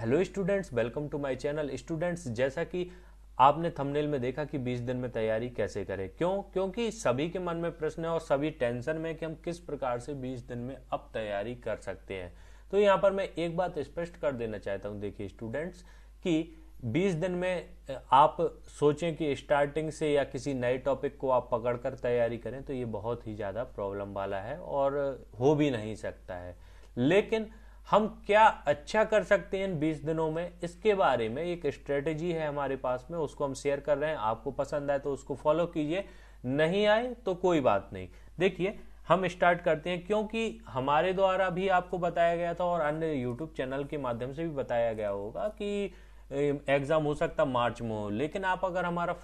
hello students welcome to my channel students जैसा कि आपने थंबनेल में देखा कि 20 दिन में तैयारी कैसे करें क्यों क्योंकि सभी के मन में प्रश्न है और सभी टेंशन में कि हम किस प्रकार से 20 दिन में अब तैयारी कर सकते हैं तो यहां पर मैं एक बात स्पष्ट कर देना चाहता हूँ देखिए स्टूडेंट्स कि 20 दिन में आप सोचें कि स्टार्टिंग से या किसी नए टॉपिक को आप पकड़कर तैयारी करें तो ये बहुत ही ज़्यादा प्रॉब्लम वाला है और हो भी नहीं सकता है लेकिन हम क्या अच्छा कर सकते हैं इन बीस दिनों में इसके बारे में एक स्ट्रेटेजी है हमारे पास में उसको हम शेयर कर रहे हैं आपको पसंद आए तो उसको फॉलो कीजिए नहीं आए तो कोई बात नहीं देखिए हम स्टार्ट करते हैं क्योंकि हमारे द्वारा भी आपको बताया गया था और अन्य यूट्यूब चैनल के माध्यम से भी बताया गया होगा कि एग्ज़ाम हो सकता मार्च में हो लेकिन आप अगर हमारा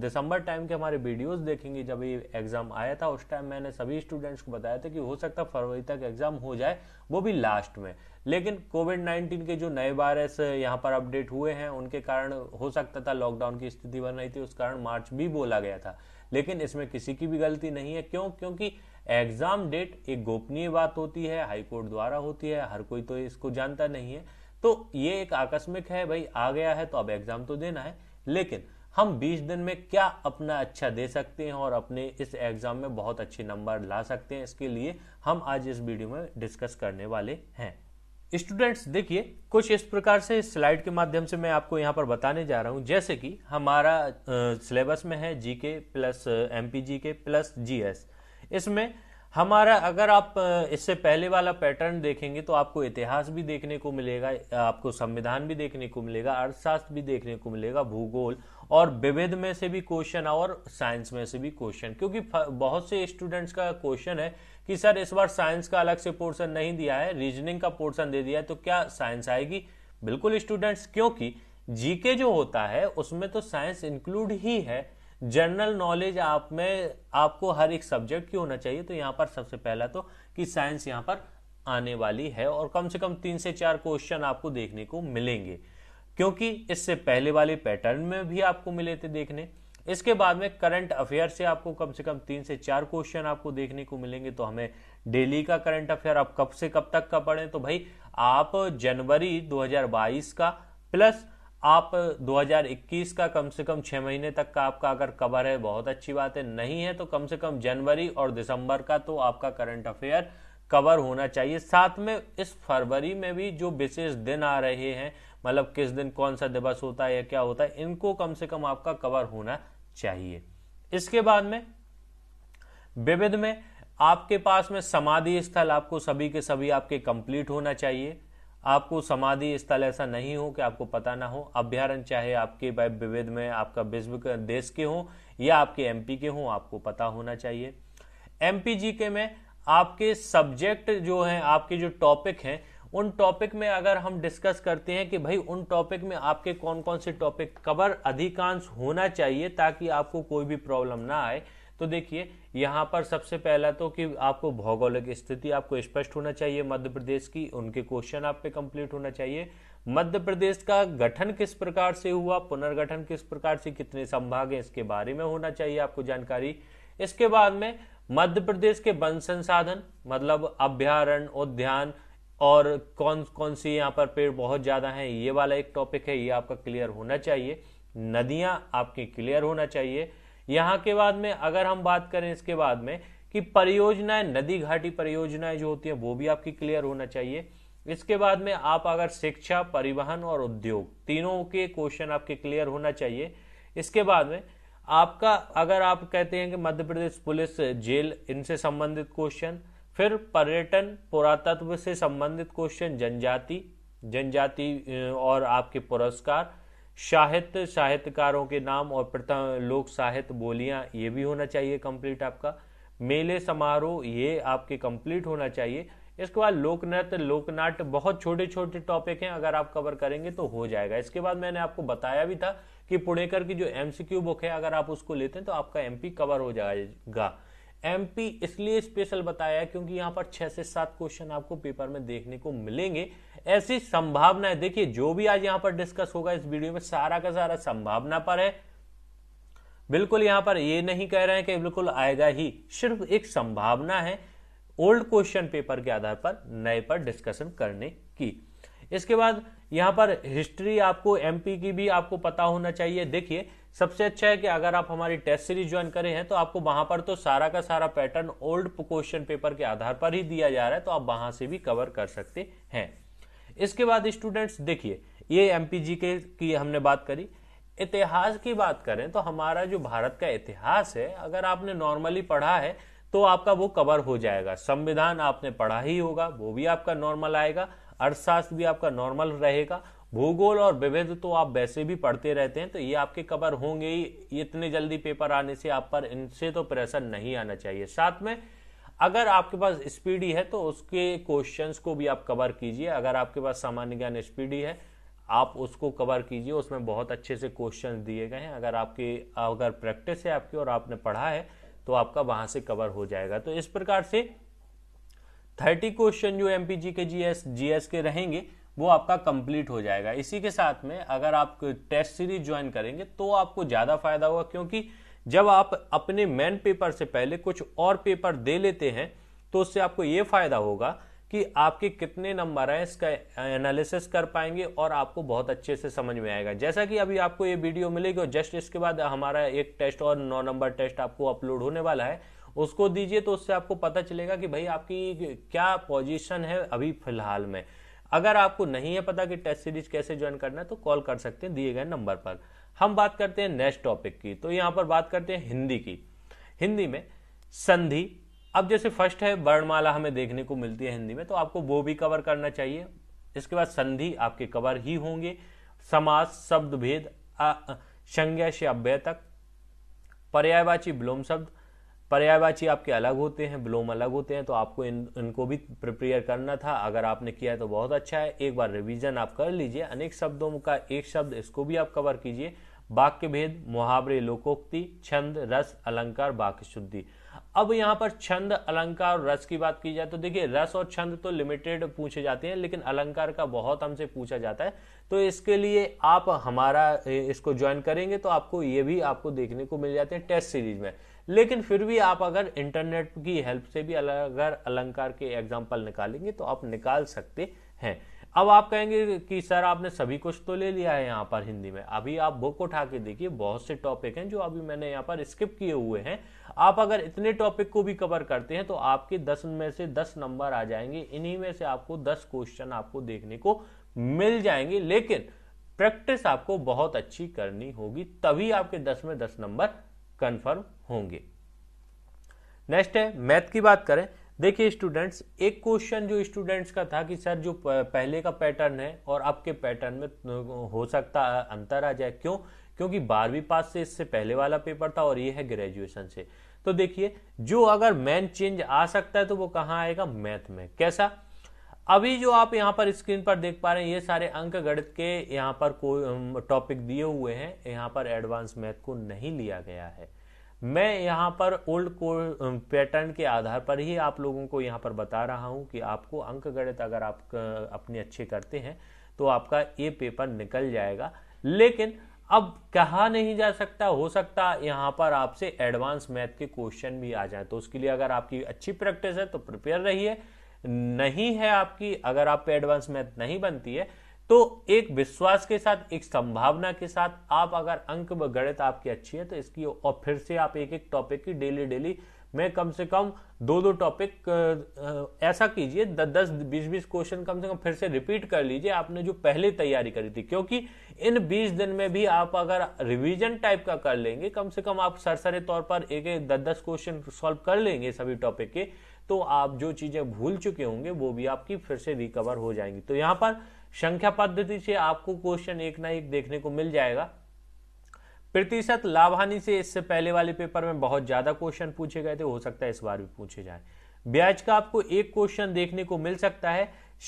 दिसंबर टाइम के हमारे वीडियोस देखेंगे जब ये एग्ज़ाम आया था उस टाइम मैंने सभी स्टूडेंट्स को बताया था कि हो सकता फरवरी तक एग्ज़ाम हो जाए वो भी लास्ट में लेकिन कोविड नाइन्टीन के जो नए वायरस यहाँ पर अपडेट हुए हैं उनके कारण हो सकता था लॉकडाउन की स्थिति बन रही थी उस कारण मार्च भी बोला गया था लेकिन इसमें किसी की भी गलती नहीं है क्यों क्योंकि एग्ज़ाम डेट एक गोपनीय बात होती है हाईकोर्ट द्वारा होती है हर कोई तो इसको जानता नहीं है तो ये एक आकस्मिक है भाई आ गया है तो अब एग्जाम तो देना है लेकिन हम 20 दिन में क्या अपना अच्छा दे सकते हैं और अपने इस एग्जाम में बहुत अच्छे नंबर ला सकते हैं इसके लिए हम आज इस वीडियो में डिस्कस करने वाले हैं स्टूडेंट्स देखिए कुछ इस प्रकार से स्लाइड के माध्यम से मैं आपको यहाँ पर बताने जा रहा हूँ जैसे कि हमारा सिलेबस में है GK plus MPGK plus GS इसमें हमारा अगर आप इससे पहले वाला पैटर्न देखेंगे तो आपको इतिहास भी देखने को मिलेगा आपको संविधान भी देखने को मिलेगा अर्थशास्त्र भी देखने को मिलेगा भूगोल और विविध में से भी क्वेश्चन और साइंस में से भी क्वेश्चन क्योंकि बहुत से स्टूडेंट्स का क्वेश्चन है कि सर इस बार साइंस का अलग से पोर्शन नहीं दिया है रीजनिंग का पोर्शन दे दिया है तो क्या साइंस आएगी बिल्कुल स्टूडेंट्स क्योंकि जीके जो होता है उसमें तो साइंस इंक्लूड ही है जनरल नॉलेज आप में आपको हर एक सब्जेक्ट की होना चाहिए तो यहाँ पर सबसे पहला तो कि साइंस यहाँ पर आने वाली है और कम से कम तीन से चार क्वेश्चन आपको देखने को मिलेंगे क्योंकि इससे पहले वाले पैटर्न में भी आपको मिले थे देखने इसके बाद में करंट अफेयर से आपको कम से कम तीन से चार क्वेश्चन आपको देखने को मिलेंगे तो हमें डेली का करंट अफेयर आप कब से कब तक का पढ़ें तो भाई आप जनवरी 2022 का प्लस आप 2021 का कम से कम छः महीने तक का आपका अगर कवर है बहुत अच्छी बात है नहीं है तो कम से कम जनवरी और दिसंबर का तो आपका करंट अफेयर कवर होना चाहिए साथ में इस फरवरी में भी जो विशेष दिन आ रहे हैं मतलब किस दिन कौन सा दिवस होता है या क्या होता है इनको कम से कम आपका कवर होना चाहिए इसके बाद में विविध में आपके पास में समाधि स्थल आपको सभी के सभी आपके कंप्लीट होना चाहिए आपको समाधि स्थल ऐसा नहीं हो कि आपको पता ना हो अभ्यारण चाहे आपके विविध में आपका विश्व देश के हों या आपके एमपी के हों आपको पता होना चाहिए एमपी जी के में आपके सब्जेक्ट जो हैं आपके जो टॉपिक हैं उन टॉपिक में अगर हम डिस्कस करते हैं कि भाई उन टॉपिक में आपके कौन कौन से टॉपिक कवर अधिकांश होना चाहिए ताकि आपको कोई भी प्रॉब्लम ना आए तो देखिए यहाँ पर सबसे पहला तो कि आपको भौगोलिक स्थिति आपको स्पष्ट होना चाहिए मध्य प्रदेश की उनके क्वेश्चन आप पे कंप्लीट होना चाहिए मध्य प्रदेश का गठन किस प्रकार से हुआ पुनर्गठन किस प्रकार से कितने संभाग है इसके बारे में होना चाहिए आपको जानकारी इसके बाद में मध्य प्रदेश के वन संसाधन मतलब अभ्यारण उद्यान और कौन कौन सी यहाँ पर पेड़ बहुत ज़्यादा हैं ये वाला एक टॉपिक है ये आपका क्लियर होना चाहिए नदियाँ आपकी क्लियर होना चाहिए यहाँ के बाद में अगर हम बात करें इसके बाद में कि परियोजनाएं नदी घाटी परियोजनाएं जो होती है वो भी आपकी क्लियर होना चाहिए इसके बाद में आप अगर शिक्षा परिवहन और उद्योग तीनों के क्वेश्चन आपके क्लियर होना चाहिए इसके बाद में आपका अगर आप कहते हैं कि मध्य प्रदेश पुलिस जेल इनसे संबंधित क्वेश्चन फिर पर्यटन पुरातत्व से संबंधित क्वेश्चन जनजाति जनजाति और आपके पुरस्कार साहित्य साहित्यकारों के नाम और प्रथम लोक साहित्य बोलियां ये भी होना चाहिए कंप्लीट आपका मेले समारोह ये आपके कंप्लीट होना चाहिए इसके बाद लोक नृत्य लोकनाट बहुत छोटे छोटे टॉपिक हैं अगर आप कवर करेंगे तो हो जाएगा इसके बाद मैंने आपको बताया भी था कि पुणेकर की जो एमसीक्यू बुक है अगर आप उसको लेते हैं तो आपका एमपी कवर हो जाएगा एमपी इसलिए स्पेशल बताया क्योंकि यहां पर छह से सात क्वेश्चन आपको पेपर में देखने को मिलेंगे ऐसी संभावना है देखिए जो भी आज यहां पर डिस्कस होगा इस वीडियो में सारा का सारा संभावना पर है बिल्कुल यहां पर ये नहीं कह रहे हैं कि बिल्कुल आएगा ही सिर्फ एक संभावना है ओल्ड क्वेश्चन पेपर के आधार पर नए पर डिस्कशन करने की इसके बाद यहां पर हिस्ट्री आपको एमपी की भी आपको पता होना चाहिए देखिए सबसे अच्छा है कि अगर आप हमारी टेस्ट सीरीज ज्वाइन करें हैं तो आपको वहां पर तो सारा का सारा पैटर्न ओल्ड क्वेश्चन पेपर के आधार पर ही दिया जा रहा है तो आप वहां से भी कवर कर सकते हैं इसके बाद स्टूडेंट्स देखिए ये जी के की हमने बात करी इतिहास की बात करें तो हमारा जो भारत का इतिहास है अगर आपने नॉर्मली पढ़ा है तो आपका वो कवर हो जाएगा संविधान आपने पढ़ा ही होगा वो भी आपका नॉर्मल आएगा अर्थशास्त्र भी आपका नॉर्मल रहेगा भूगोल और विविध तो आप वैसे भी पढ़ते रहते हैं तो ये आपके कवर होंगे ही इतने जल्दी पेपर आने से आप पर इनसे तो प्रेशर नहीं आना चाहिए साथ में अगर आपके पास स्पीडी है तो उसके क्वेश्चंस को भी आप कवर कीजिए अगर आपके पास सामान्य ज्ञान स्पीडी है आप उसको कवर कीजिए उसमें बहुत अच्छे से क्वेश्चन दिए गए हैं अगर आपके अगर प्रैक्टिस है आपकी और आपने पढ़ा है तो आपका वहां से कवर हो जाएगा तो इस प्रकार से थर्टी क्वेश्चन जो MP G K G S के रहेंगे वो आपका कंप्लीट हो जाएगा इसी के साथ में अगर आप टेस्ट सीरीज ज्वाइन करेंगे तो आपको ज़्यादा फायदा होगा क्योंकि जब आप अपने मेन पेपर से पहले कुछ और पेपर दे लेते हैं तो उससे आपको ये फायदा होगा कि आपके कितने नंबर हैं इसका एनालिसिस कर पाएंगे और आपको बहुत अच्छे से समझ में आएगा जैसा कि अभी आपको ये वीडियो मिलेगी और जस्ट इसके बाद हमारा एक टेस्ट और नौ नंबर टेस्ट आपको अपलोड होने वाला है उसको दीजिए तो उससे आपको पता चलेगा कि भाई आपकी क्या पोजीशन है अभी फिलहाल में अगर आपको नहीं है पता कि टेस्ट सीरीज कैसे ज्वाइन करना है तो कॉल कर सकते हैं दिए गए नंबर पर हम बात करते हैं नेक्स्ट टॉपिक की तो यहां पर बात करते हैं हिंदी की हिंदी में संधि अब जैसे फर्स्ट है वर्णमाला हमें देखने को मिलती है हिंदी में तो आपको वो भी कवर करना चाहिए इसके बाद संधि आपके कवर ही होंगे समास शब्द भेद संज्ञा से अभ्य तक पर्यायवाची विलोम शब्द पर्यायवाची आपके अलग होते हैं ब्लोम अलग होते हैं तो आपको इन इनको भी प्रिपेयर करना था अगर आपने किया तो बहुत अच्छा है एक बार रिवीजन आप कर लीजिए अनेक शब्दों का एक शब्द इसको भी आप कवर कीजिए वाक्य भेद मुहावरे लोकोक्ति छंद रस अलंकार वाक्य शुद्धि अब यहाँ पर छंद अलंकार और रस की बात की जाए तो देखिए रस और छंद तो लिमिटेड पूछे जाते हैं लेकिन अलंकार का बहुत हमसे पूछा जाता है तो इसके लिए आप हमारा इसको ज्वाइन करेंगे तो आपको ये भी आपको देखने को मिल जाते हैं टेस्ट सीरीज में लेकिन फिर भी आप अगर इंटरनेट की हेल्प से भी अगर अलंकार के एग्जाम्पल निकालेंगे तो आप निकाल सकते हैं अब आप कहेंगे कि सर आपने सभी कुछ तो ले लिया है यहाँ पर हिंदी में अभी आप बुक उठा के देखिए बहुत से टॉपिक हैं जो अभी मैंने यहाँ पर स्किप किए हुए हैं आप अगर इतने टॉपिक को भी कवर करते हैं तो आपके दस में से दस नंबर आ जाएंगे इन्हीं में से आपको दस क्वेश्चन आपको देखने को मिल जाएंगे लेकिन प्रैक्टिस आपको बहुत अच्छी करनी होगी तभी आपके दस में दस नंबर कन्फर्म होंगे नेक्स्ट है मैथ की बात करें देखिए स्टूडेंट्स एक क्वेश्चन जो स्टूडेंट्स का था कि सर जो पहले का पैटर्न है और आपके पैटर्न में तो हो सकता है अंतर आ जाए क्यों क्योंकि बारहवीं पास से इससे पहले वाला पेपर था और ये है ग्रेजुएशन से तो देखिए जो अगर मेन चेंज आ सकता है तो वो कहाँ आएगा मैथ में कैसा अभी जो आप यहाँ पर स्क्रीन पर देख पा रहे हैं ये सारे अंक गणित के यहाँ पर कोई टॉपिक दिए हुए हैं यहाँ पर एडवांस मैथ को नहीं लिया गया है मैं यहाँ पर ओल्ड को पैटर्न के आधार पर ही आप लोगों को यहाँ पर बता रहा हूँ कि आपको अंक गणित अगर आप अपने अच्छे करते हैं तो आपका ये पेपर निकल जाएगा लेकिन अब कहा नहीं जा सकता हो सकता यहाँ पर आपसे एडवांस मैथ के क्वेश्चन भी आ जाए तो उसके लिए अगर आपकी अच्छी प्रैक्टिस है तो प्रिपेयर रहिए नहीं है आपकी अगर आप पे एडवांस मैथ नहीं बनती है तो एक विश्वास के साथ एक संभावना के साथ आप अगर अंक गणित आपकी अच्छी है तो इसकी और फिर से आप एक एक टॉपिक की डेली डेली में कम से कम दो दो टॉपिक ऐसा कीजिए दस दस बीस बीस क्वेश्चन कम से कम फिर से रिपीट कर लीजिए आपने जो पहले तैयारी करी थी क्योंकि इन बीस दिन में भी आप अगर रिवीजन टाइप का कर लेंगे कम से कम आप सरसरे तौर पर एक एक दस दस क्वेश्चन सॉल्व कर लेंगे सभी टॉपिक के तो आप जो चीजें भूल चुके होंगे वो भी आपकी फिर से रिकवर हो जाएंगी तो यहां पर संख्या पद्धति से आपको क्वेश्चन एक ना एक देखने को मिल जाएगा प्रतिशत लाभानी से इससे पहले वाले पेपर में बहुत ज्यादा क्वेश्चन पूछे गए थे हो सकता है इस बार भी पूछे जाए ब्याज का आपको एक क्वेश्चन देखने को मिल सकता है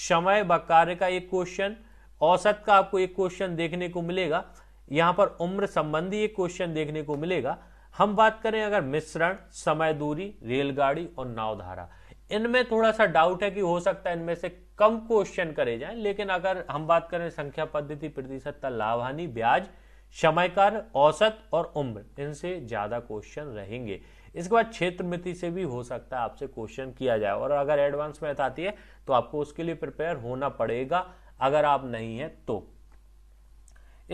समय व कार्य का एक क्वेश्चन औसत का आपको एक क्वेश्चन देखने को मिलेगा यहां पर उम्र संबंधी एक क्वेश्चन देखने को मिलेगा हम बात करें अगर मिश्रण समय दूरी रेलगाड़ी और नावधारा इनमें थोड़ा सा डाउट है कि हो सकता है इनमें से कम क्वेश्चन करे जाएं लेकिन अगर हम बात करें संख्या पद्धति प्रतिशत लाभ हानि ब्याज समय कार्य औसत और उम्र इनसे ज्यादा क्वेश्चन रहेंगे इसके बाद क्षेत्र मिति से भी हो सकता है आपसे क्वेश्चन किया जाए और अगर एडवांस मैथ आती है तो आपको उसके लिए प्रिपेयर होना पड़ेगा अगर आप नहीं है तो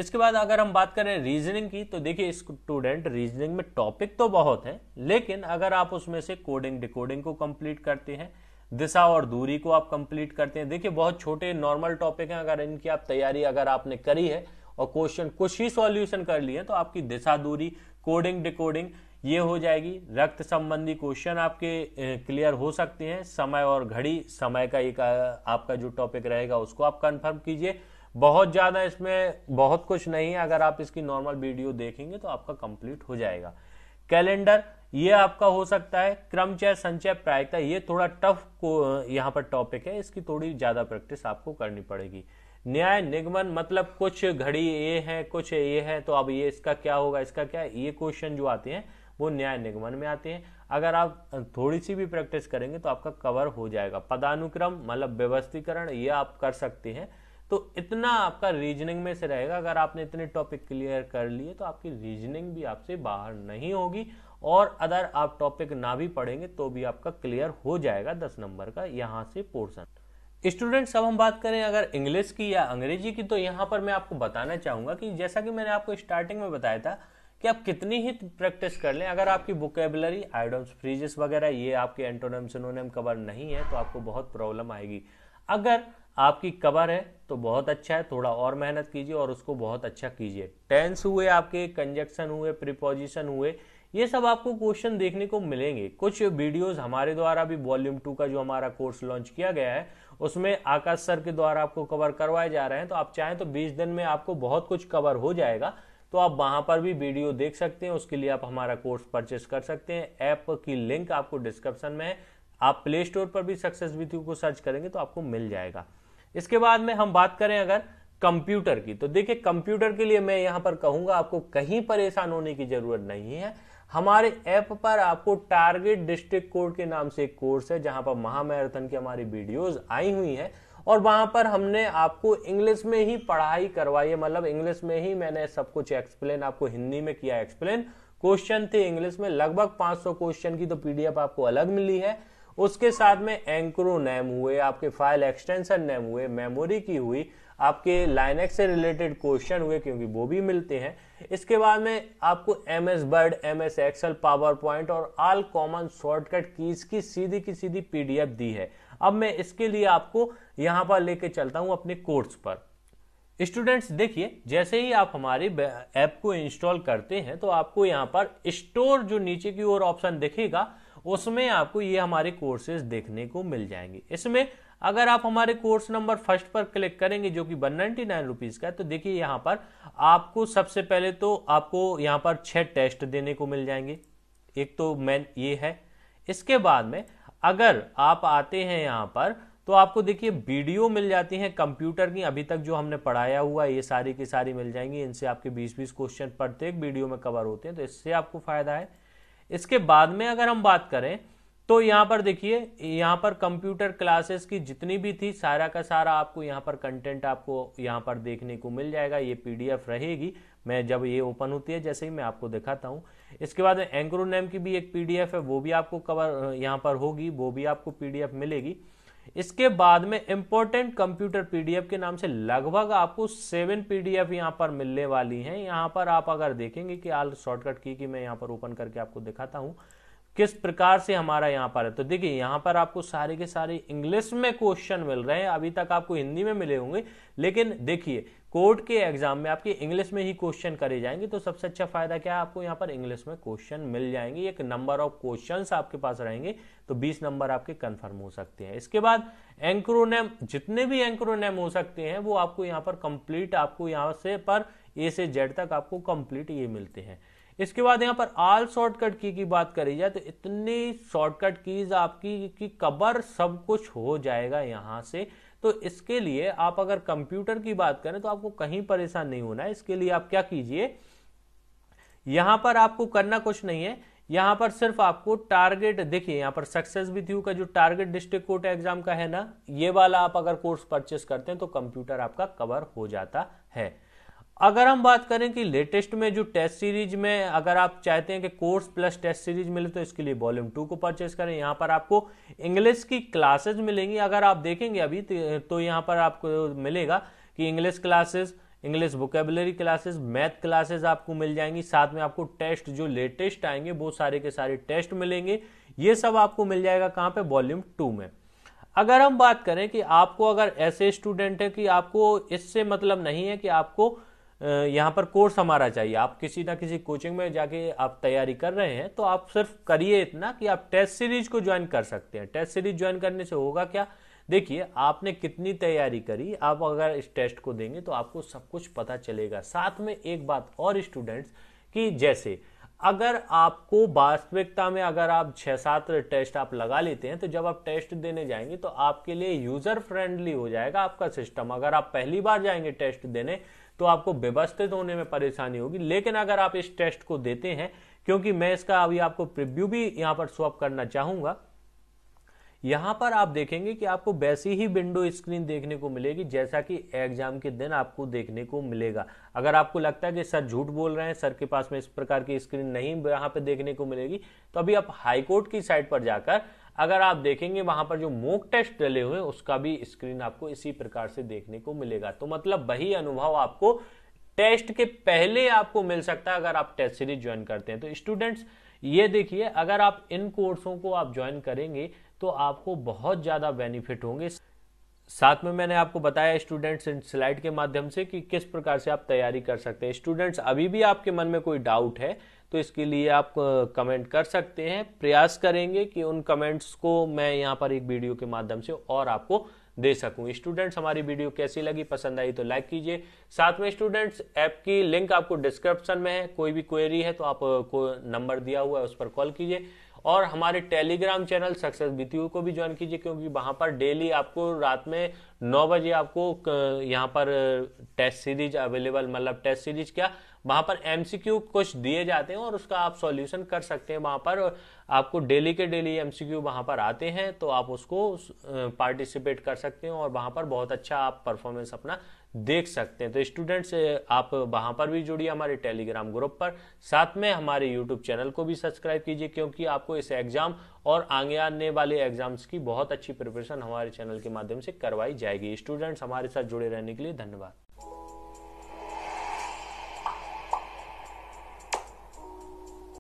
इसके बाद अगर हम बात करें रीजनिंग की तो देखिए स्टूडेंट रीजनिंग में टॉपिक तो बहुत है लेकिन अगर आप उसमें से कोडिंग डिकोडिंग को कंप्लीट करते हैं दिशा और दूरी को आप कंप्लीट करते हैं देखिए बहुत छोटे नॉर्मल टॉपिक हैं अगर इनकी आप तैयारी अगर आपने करी है और क्वेश्चन कुछ ही सॉल्यूशन कर लिए तो आपकी दिशा दूरी कोडिंग डिकोडिंग ये हो जाएगी रक्त संबंधी क्वेश्चन आपके क्लियर हो सकते हैं समय और घड़ी समय का एक आपका जो टॉपिक रहेगा उसको आप कंफर्म कीजिए बहुत ज़्यादा इसमें बहुत कुछ नहीं है अगर आप इसकी नॉर्मल वीडियो देखेंगे तो आपका कंप्लीट हो जाएगा कैलेंडर ये आपका हो सकता है क्रमचय संचय प्रायता ये थोड़ा टफ को यहाँ पर टॉपिक है इसकी थोड़ी ज़्यादा प्रैक्टिस आपको करनी पड़ेगी न्याय निगमन मतलब कुछ घड़ी ये है कुछ ये है तो अब ये इसका क्या होगा इसका क्या ये क्वेश्चन जो आते हैं वो न्याय निगमन में आते हैं अगर आप थोड़ी सी भी प्रैक्टिस करेंगे तो आपका कवर हो जाएगा पदानुक्रम मतलब व्यवस्थीकरण ये आप कर सकते हैं तो इतना आपका रीजनिंग में से रहेगा अगर आपने इतने टॉपिक क्लियर कर लिए तो आपकी रीजनिंग भी आपसे बाहर नहीं होगी और अदर आप टॉपिक ना भी पढ़ेंगे तो भी आपका क्लियर हो जाएगा दस नंबर का यहाँ से पोर्सन स्टूडेंट्स अब हम बात करें अगर इंग्लिश की या अंग्रेजी की तो यहाँ पर मैं आपको बताना चाहूँगा कि जैसा कि मैंने आपको स्टार्टिंग में बताया था कि आप कितनी ही प्रैक्टिस कर लें अगर आपकी बुकेबलरी आइडम्स फ्रीजेस वगैरह ये आपके एंटोनम सिनोनम कवर नहीं है तो आपको बहुत प्रॉब्लम आएगी अगर आपकी कवर है तो बहुत अच्छा है थोड़ा और मेहनत कीजिए और उसको बहुत अच्छा कीजिए टेंस हुए आपके कंजक्शन हुए प्रिपोजिशन हुए ये सब आपको क्वेश्चन देखने को मिलेंगे कुछ वीडियोस हमारे द्वारा भी वॉल्यूम टू का जो हमारा कोर्स लॉन्च किया गया है उसमें आकाश सर के द्वारा आपको कवर करवाए जा रहे हैं तो आप चाहें तो 20 दिन में आपको बहुत कुछ कवर हो जाएगा तो आप वहां पर भी वीडियो देख सकते हैं उसके लिए आप हमारा कोर्स परचेस कर सकते हैं ऐप की लिंक आपको डिस्क्रिप्शन में है आप प्ले स्टोर पर भी सक्सेस विथ को सर्च करेंगे तो आपको मिल जाएगा इसके बाद में हम बात करें अगर कंप्यूटर की तो देखिए कंप्यूटर के लिए मैं यहां पर कहूंगा आपको कहीं परेशान होने की जरूरत नहीं है हमारे ऐप पर आपको टारगेट डिस्ट्रिक्ट कोड के नाम से एक कोर्स है जहां पर महामैराथन की हमारी वीडियोस आई हुई हैं और वहां पर हमने आपको इंग्लिश में ही पढ़ाई करवाई है मतलब इंग्लिश में ही मैंने सब कुछ एक्सप्लेन आपको हिंदी में किया एक्सप्लेन क्वेश्चन थे इंग्लिश में लगभग 500 क्वेश्चन की तो पीडीएफ आपको अलग मिली है उसके साथ में एंक्रो नेम हुए आपके फाइल एक्सटेंशन नेम हुए मेमोरी की हुई आपके लाइनेक्स से रिलेटेड क्वेश्चन हुए क्योंकि वो भी मिलते हैं इसके बाद में आपको M S Word M S Excel power point और ऑल कॉमन शॉर्टकट कीज की सीधी की सीधी पीडीएफ दी है अब मैं इसके लिए आपको यहां पर लेके चलता हूं अपने कोर्स पर स्टूडेंट्स देखिए जैसे ही आप हमारे ऐप को इंस्टॉल करते हैं तो आपको यहाँ पर स्टोर जो नीचे की ओर ऑप्शन दिखेगा उसमें आपको ये हमारे कोर्सेज देखने को मिल जाएंगे इसमें अगर आप हमारे कोर्स नंबर फर्स्ट पर क्लिक करेंगे जो कि वन नाइनटी नाइन रुपीज का है तो देखिए यहां पर आपको सबसे पहले तो आपको यहां पर छह टेस्ट देने को मिल जाएंगे एक तो मैन ये है इसके बाद में अगर आप आते हैं यहां पर तो आपको देखिए वीडियो मिल जाती हैं कंप्यूटर की अभी तक जो हमने पढ़ाया हुआ ये सारी की सारी मिल जाएंगी इनसे आपके 20-20 क्वेश्चन प्रत्येक वीडियो में कवर होते हैं तो इससे आपको फायदा है इसके बाद में अगर हम बात करें तो यहां पर देखिए यहां पर कंप्यूटर क्लासेस की जितनी भी थी सारा का सारा आपको यहां पर कंटेंट आपको यहां पर देखने को मिल जाएगा ये पीडीएफ रहेगी मैं जब ये ओपन होती है जैसे ही मैं आपको दिखाता हूं इसके बाद एंक्रोनेम की भी एक पीडीएफ है वो भी आपको कवर यहां पर होगी वो भी आपको पीडीएफ मिलेगी इसके बाद में इंपॉर्टेंट कंप्यूटर पीडीएफ के नाम से लगभग आपको सेवन पीडीएफ यहां पर मिलने वाली हैं यहां पर आप अगर देखेंगे कि आल शॉर्टकट की कि मैं यहां पर ओपन करके आपको दिखाता हूं किस प्रकार से हमारा यहाँ पर है तो देखिए यहाँ पर आपको सारे के सारे इंग्लिश में क्वेश्चन मिल रहे हैं अभी तक आपको हिंदी में मिले होंगे लेकिन देखिए कोर्ट के एग्जाम में आपके इंग्लिश में ही क्वेश्चन करे जाएंगे तो सबसे अच्छा फायदा क्या है आपको यहाँ पर इंग्लिश में क्वेश्चन मिल जाएंगे एक नंबर ऑफ क्वेश्चन आपके पास रहेंगे तो बीस नंबर आपके कन्फर्म हो सकते हैं इसके बाद एंक्रोनेम जितने भी एंक्रोनेम हो सकते हैं वो आपको यहाँ पर कंप्लीट आपको यहाँ से पर ए से जेड तक आपको कंप्लीट ये मिलते हैं इसके बाद यहाँ पर आल शॉर्टकट की की बात करी जाए तो इतनी शॉर्टकट कीज आपकी की कबर सब कुछ हो जाएगा यहाँ से तो इसके लिए आप अगर कंप्यूटर की बात करें तो आपको कहीं परेशान नहीं होना है इसके लिए आप क्या कीजिए यहां पर आपको करना कुछ नहीं है यहां पर सिर्फ आपको टारगेट देखिए यहां पर सक्सेस विथ यू का जो टारगेट डिस्ट्रिक्ट कोर्ट एग्जाम का है ना ये वाला आप अगर कोर्स परचेस करते हैं तो कंप्यूटर आपका कवर हो जाता है अगर हम बात करें कि लेटेस्ट में जो टेस्ट सीरीज में अगर आप चाहते हैं कि कोर्स प्लस टेस्ट सीरीज मिले तो इसके लिए वॉल्यूम टू को परचेस करें यहाँ पर आपको इंग्लिश की क्लासेज मिलेंगी अगर आप देखेंगे अभी तो, तो यहाँ पर आपको मिलेगा कि English classes English vocabulary classes math classes आपको मिल जाएंगी साथ में आपको टेस्ट जो लेटेस्ट आएंगे वो सारे के सारे टेस्ट मिलेंगे ये सब आपको मिल जाएगा कहाँ पे वॉल्यूम टू में अगर हम बात करें कि आपको अगर ऐसे स्टूडेंट है कि आपको इससे मतलब नहीं है कि आपको यहाँ पर कोर्स हमारा चाहिए आप किसी ना किसी कोचिंग में जाके आप तैयारी कर रहे हैं तो आप सिर्फ करिए इतना कि आप टेस्ट सीरीज को ज्वाइन कर सकते हैं टेस्ट सीरीज ज्वाइन करने से होगा क्या देखिए आपने कितनी तैयारी करी आप अगर इस टेस्ट को देंगे तो आपको सब कुछ पता चलेगा साथ में एक बात और स्टूडेंट्स कि जैसे अगर आपको वास्तविकता में अगर आप छः सात टेस्ट आप लगा लेते हैं तो जब आप टेस्ट देने जाएंगे तो आपके लिए यूज़र फ्रेंडली हो जाएगा आपका सिस्टम अगर आप पहली बार जाएंगे टेस्ट देने तो आपको व्यवस्थित होने में परेशानी होगी लेकिन अगर आप इस टेस्ट को देते हैं क्योंकि मैं इसका अभी आपको प्रिव्यू भी यहाँ पर स्वप करना चाहूँगा यहाँ पर आप देखेंगे कि आपको वैसी ही विंडो स्क्रीन देखने को मिलेगी जैसा कि एग्जाम के दिन आपको देखने को मिलेगा अगर आपको लगता है कि सर झूठ बोल रहे हैं सर के पास में इस प्रकार की स्क्रीन नहीं यहाँ पे देखने को मिलेगी तो अभी आप हाईकोर्ट की साइट पर जाकर अगर आप देखेंगे वहां पर जो मोक टेस्ट डले हुए उसका भी स्क्रीन आपको इसी प्रकार से देखने को मिलेगा तो मतलब वही अनुभव आपको टेस्ट के पहले आपको मिल सकता है अगर आप टेस्ट सीरीज ज्वाइन करते हैं तो स्टूडेंट्स ये देखिए अगर आप इन कोर्सों को आप ज्वाइन करेंगे तो आपको बहुत ज़्यादा बेनिफिट होंगे साथ में मैंने आपको बताया स्टूडेंट्स इन स्लाइड के माध्यम से कि किस प्रकार से आप तैयारी कर सकते हैं स्टूडेंट्स अभी भी आपके मन में कोई डाउट है तो इसके लिए आप कमेंट कर सकते हैं प्रयास करेंगे कि उन कमेंट्स को मैं यहाँ पर एक वीडियो के माध्यम से और आपको दे सकूं स्टूडेंट्स हमारी वीडियो कैसी लगी पसंद आई तो लाइक कीजिए साथ में स्टूडेंट्स ऐप की लिंक आपको डिस्क्रिप्शन में है कोई भी क्वेरी है तो आप को नंबर दिया हुआ है उस पर कॉल कीजिए और हमारे टेलीग्राम चैनल सक्सेस बीती को भी ज्वाइन कीजिए क्योंकि वहां पर डेली आपको रात में नौ बजे आपको यहाँ पर टेस्ट सीरीज अवेलेबल मतलब टेस्ट सीरीज क्या वहां पर एमसीक्यू कुछ दिए जाते हैं और उसका आप सॉल्यूशन कर सकते हैं वहां पर आपको डेली के डेली एमसीक्यू वहां पर आते हैं तो आप उसको पार्टिसिपेट कर सकते हैं और वहां पर बहुत अच्छा आप परफॉर्मेंस अपना देख सकते हैं तो स्टूडेंट्स आप वहां पर भी जुड़िए हमारे टेलीग्राम ग्रुप पर साथ में हमारे यूट्यूब चैनल को भी सब्सक्राइब कीजिए क्योंकि आपको इस एग्ज़ाम और आगे आने वाले एग्जाम्स की बहुत अच्छी प्रिपरेशन हमारे चैनल के माध्यम से करवाई जाएगी स्टूडेंट्स हमारे साथ जुड़े रहने के लिए धन्यवाद